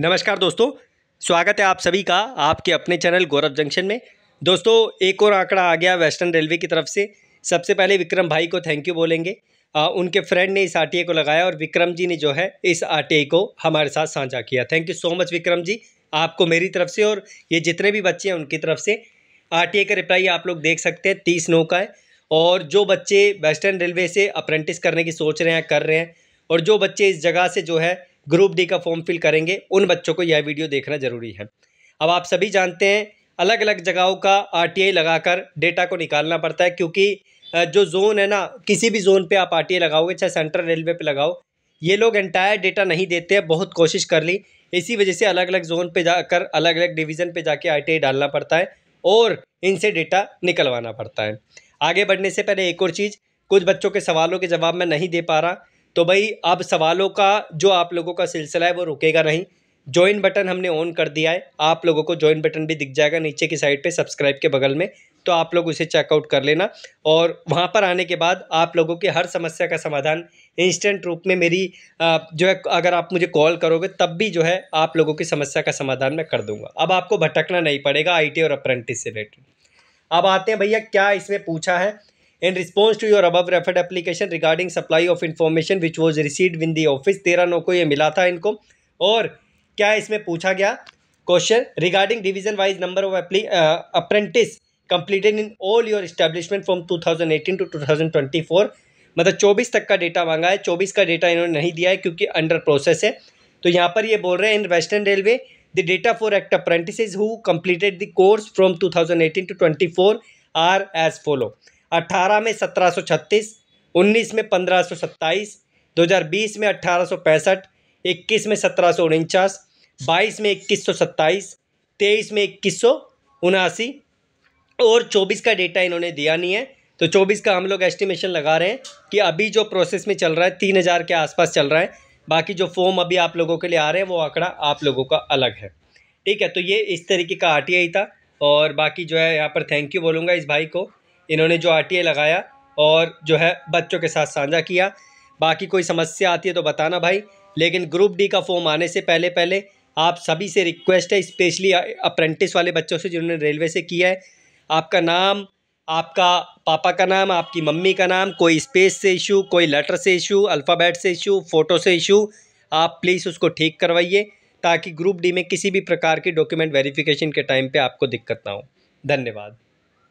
नमस्कार दोस्तों स्वागत है आप सभी का आपके अपने चैनल गौरव जंक्शन में दोस्तों एक और आंकड़ा आ गया वेस्टर्न रेलवे की तरफ से सबसे पहले विक्रम भाई को थैंक यू बोलेंगे आ, उनके फ्रेंड ने इस आर को लगाया और विक्रम जी ने जो है इस आर को हमारे साथ साझा किया thank you so much Vikram ji आपको मेरी तरफ से और ये जितने भी बच्चे हैं उनकी तरफ से आर का रिप्लाई आप लोग देख सकते हैं तीस नौ का है और जो बच्चे वेस्टर्न रेलवे से अप्रेंटिस करने की सोच रहे हैं कर रहे हैं और जो बच्चे इस जगह से जो है ग्रुप डी का फॉर्म फिल करेंगे उन बच्चों को यह वीडियो देखना ज़रूरी है अब आप सभी जानते हैं अलग अलग जगहों का आरटीआई लगाकर डेटा को निकालना पड़ता है क्योंकि जो जोन है ना किसी भी जोन पे आप आरटीआई लगाओगे चाहे सेंट्रल रेलवे पे लगाओ ये लोग एंटायर डेटा नहीं देते हैं बहुत कोशिश कर ली इसी वजह से अलग अलग जोन पे जाकर अलग अलग डिवीज़न पे जाके आरटीआई डालना पड़ता है और इनसे डेटा निकलवाना पड़ता है आगे बढ़ने से पहले एक और चीज़ कुछ बच्चों के सवालों के जवाब मैं नहीं दे पा रहा तो भाई अब सवालों का जो आप लोगों का सिलसिला है वो रुकेगा नहीं ज्वाइन बटन हमने ऑन कर दिया है आप लोगों को ज्वाइन बटन भी दिख जाएगा नीचे की साइड पे सब्सक्राइब के बगल में तो आप लोग उसे चेकआउट कर लेना और वहाँ पर आने के बाद आप लोगों की हर समस्या का समाधान इंस्टेंट रूप में मेरी जो है अगर आप मुझे कॉल करोगे तब भी जो है आप लोगों की समस्या का समाधान मैं कर दूंगा अब आपको भटकना नहीं पड़ेगा आई और अप्रेंटिस से रिलेटेड अब आते हैं भैया क्या इसमें पूछा है in response to your above referred application regarding supply of information which was received in the office तेरह नौ को ये मिला था इनको और क्या इसमें पूछा गया question regarding division wise number of apply apprentice completed in all your establishment from 2018 to two thousand twenty four मतलब चौबीस तक का डेटा मांगा है चौबीस का डेटा इन्होंने नहीं दिया है क्योंकि अंडर प्रोसेस है तो यहाँ पर ये बोल रहे हैं in western railway the data for act apprentice who completed the course from two thousand eighteen to twenty four are as follow अट्ठारह में सत्रह सौ छत्तीस उन्नीस में पंद्रह सौ सत्ताईस दो हज़ार बीस में अट्ठारह सौ पैंसठ इक्कीस में सत्रह सौ उनचास बाईस में इक्कीस सौ सत्ताईस तेईस में इक्कीस सौ उनासी और चौबीस का डेटा इन्होंने दिया नहीं है तो चौबीस का हम लोग एस्टिमेशन लगा रहे हैं कि अभी जो प्रोसेस में चल रहा है तीन हज़ार के आसपास चल रहा है बाकी जो फॉर्म अभी आप लोगों के लिए आ रहे हैं वो आंकड़ा आप लोगों का अलग है ठीक है तो ये इस तरीके का आर था और बाकी जो है यहाँ पर थैंक यू बोलूँगा इस भाई को इन्होंने जो आर लगाया और जो है बच्चों के साथ साझा किया बाकी कोई समस्या आती है तो बताना भाई लेकिन ग्रुप डी का फॉर्म आने से पहले पहले आप सभी से रिक्वेस्ट है स्पेशली अप्रेंटिस वाले बच्चों से जिन्होंने रेलवे से किया है आपका नाम आपका पापा का नाम आपकी मम्मी का नाम कोई स्पेस से इशू कोई लेटर से इशू अल्फ़ाबेट से इशू फ़ोटो से इशू आप प्लीज़ उसको ठीक करवाइए ताकि ग्रुप डी में किसी भी प्रकार की डॉक्यूमेंट वेरिफिकेशन के टाइम पे आपको दिक्कत ना हो धन्यवाद